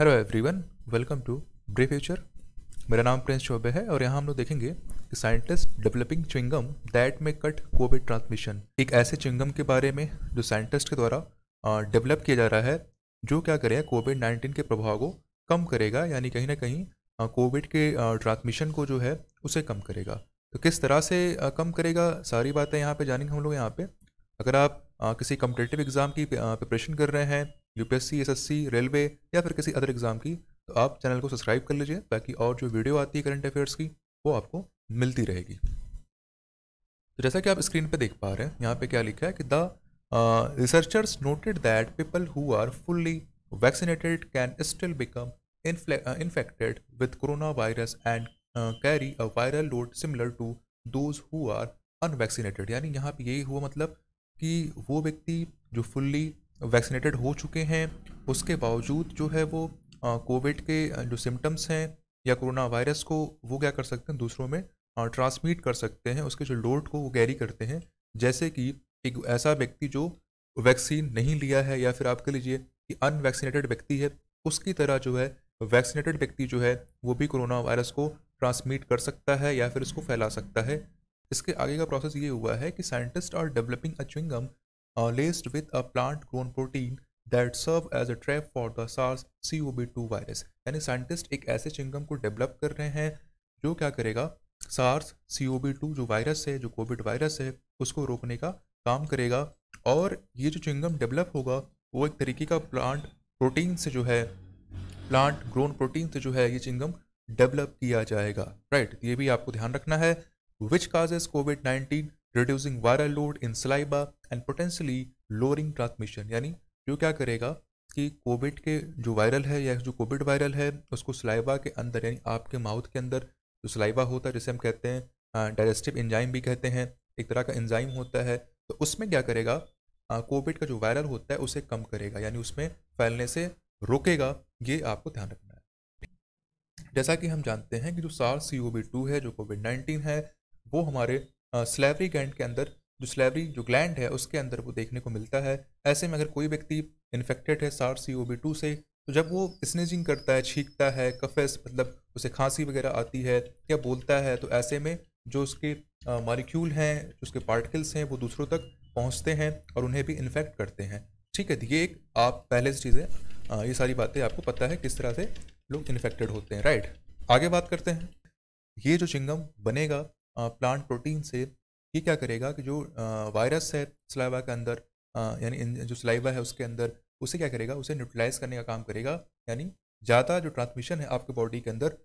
hello everyone welcome to ब्रे future मेरा नाम प्रिंस चौबे है और यहाँ हम लोग देखेंगे कि साइंटिस्ट डेवलपिंग चिंगम दैट में कट कोविड ट्रांसमिशन एक ऐसे चिंगम के बारे में जो साइंटिस्ट के द्वारा डेवलप किया जा रहा है जो क्या करेगा कोविड नाइन्टीन के प्रभाव को कम करेगा यानी कहीं ना कहीं कोविड के ट्रांसमिशन को जो है उसे कम करेगा तो किस तरह से कम करेगा सारी बातें यहाँ पर जानेंगे हम लोग यहाँ पर अगर आप किसी कम्पिटेटिव एग्ज़ाम की प्रिपरेशन कर रहे हैं यूपीएससी एसएससी रेलवे या फिर किसी अदर एग्ज़ाम की तो आप चैनल को सब्सक्राइब कर लीजिए ताकि और जो वीडियो आती है करंट अफेयर्स की वो आपको मिलती रहेगी तो जैसा कि आप स्क्रीन पे देख पा रहे हैं यहाँ पे क्या लिखा है कि the researchers noted that people who are fully vaccinated can still become infected with corona virus and carry a viral load similar to those who are unvaccinated यानी यहाँ पे यही हुआ मतलब कि वो व्यक्ति जो फुल्ली वैक्सीनेटेड हो चुके हैं उसके बावजूद जो है वो कोविड के जो सिम्टम्स हैं या कोरोना वायरस को वो क्या कर सकते हैं दूसरों में ट्रांसमिट कर सकते हैं उसके जो लोड को वो कैरी करते हैं जैसे कि एक ऐसा व्यक्ति जो वैक्सीन नहीं लिया है या फिर आप कह लीजिए कि अनवैक्सीनेटेड व्यक्ति है उसकी तरह जो है वैक्सीनेटेड व्यक्ति जो है वो भी कोरोना वायरस को ट्रांसमिट कर सकता है या फिर उसको फैला सकता है इसके आगे का प्रोसेस ये हुआ है कि scientist are developing a chewing gum uh, laced with a plant-grown protein that serve as a trap for the SARS CoV2 virus यानी साइंटिस्ट एक ऐसे चिंगम को डेवलप कर रहे हैं जो क्या करेगा सार्स CoV2 जो वायरस है जो कोविड वायरस है उसको रोकने का काम करेगा और ये जो चिंगम डेवलप होगा वो एक तरीके का प्लांट प्रोटीन से जो है प्लांट ग्रोन प्रोटीन से जो है ये चिंगम डेवलप किया जाएगा राइट right, ये भी आपको ध्यान रखना है which causes Covid nineteen reducing viral load in saliva and potentially lowering transmission यानी जो क्या करेगा कि कोविड के जो वायरल है या जो कोविड वायरल है उसको सलाइवा के अंदर यानी आपके माउथ के अंदर जो सलाइवा होता है जिसे हम कहते हैं डाइजेस्टिव इंजाइम भी कहते हैं एक तरह का इंजाइम होता है तो उसमें क्या करेगा कोविड का जो वायरल होता है उसे कम करेगा यानी उसमें फैलने से रोकेगा ये आपको ध्यान रखना है जैसा कि हम जानते हैं कि जो सार सी ओ टू है जो कोविड नाइन्टीन है वो हमारे स्लेवरी गैंड के अंदर जो स्लेवरी जो ग्लैंड है उसके अंदर वो देखने को मिलता है ऐसे में अगर कोई व्यक्ति इन्फेक्टेड है सार सी ओ बी टू से तो जब वो स्नेजिंग करता है छींकता है कफेस मतलब उसे खांसी वगैरह आती है या बोलता है तो ऐसे में जो उसके मॉलिक्यूल हैं जो उसके पार्टिकल्स हैं वो दूसरों तक पहुंचते हैं और उन्हें भी इन्फेक्ट करते हैं ठीक है तो ये एक आप पहले से चीज़ें ये सारी बातें आपको पता है किस तरह से लोग इन्फेक्टेड होते हैं राइट आगे बात करते हैं ये जो चिंगम बनेगा प्लांट प्रोटीन से ये क्या करेगा कि जो वायरस है सलाइवा के अंदर यानी जो सलाइवा है उसके अंदर उसे क्या करेगा उसे न्यूट्रलाइज करने का काम करेगा यानी ज़्यादा जो ट्रांसमिशन है आपके बॉडी के अंदर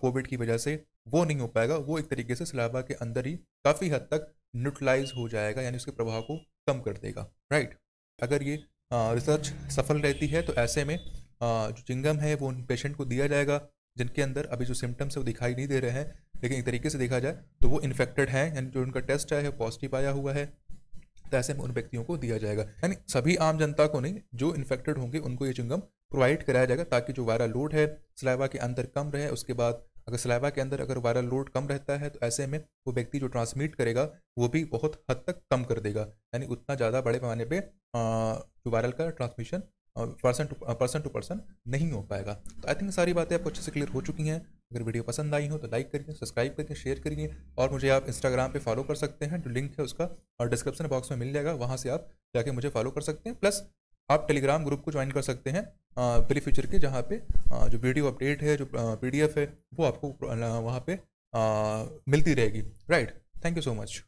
कोविड की वजह से वो नहीं हो पाएगा वो एक तरीके से सलाइवा के अंदर ही काफ़ी हद तक न्यूट्रलाइज हो जाएगा यानी उसके प्रभाव को कम कर देगा राइट अगर ये रिसर्च सफल रहती है तो ऐसे में जो चिंगम है वो उन पेशेंट को दिया जाएगा जिनके अंदर अभी जो सिम्टम्स है वो दिखाई नहीं दे रहे हैं लेकिन एक तरीके से देखा जाए तो वो इन्फेक्टेड हैं यानी जो उनका टेस्ट है पॉजिटिव आया हुआ है तो ऐसे में उन व्यक्तियों को दिया जाएगा यानी सभी आम जनता को नहीं जो इन्फेक्टेड होंगे उनको ये चिंगम प्रोवाइड कराया जाएगा ताकि जो वायरल लोड है सलाइवा के अंदर कम रहे उसके बाद अगर सलाइवा के अंदर अगर वायरल लोड कम रहता है तो ऐसे में वो व्यक्ति जो ट्रांसमिट करेगा वो भी बहुत हद तक कम कर देगा यानी उतना ज़्यादा बड़े पैमाने पर जो वायरल का transmission person to person to person नहीं हो पाएगा तो आई थिंक सारी बातें आपको अच्छे से क्लियर हो चुकी हैं अगर वीडियो पसंद आई हो तो लाइक करिए सब्सक्राइब करिए शेयर करिए और मुझे आप इंस्टाग्राम पे फॉलो कर सकते हैं जो लिंक है उसका और डिस्क्रिप्शन बॉक्स में मिल जाएगा वहाँ से आप जाके मुझे फॉलो कर सकते हैं प्लस आप टेलीग्राम ग्रुप को ज्वाइन कर सकते हैं प्री फ्यूचर के जहाँ पे जो वीडियो अपडेट है जो पी है वो आपको वहाँ पर मिलती रहेगी right thank you so much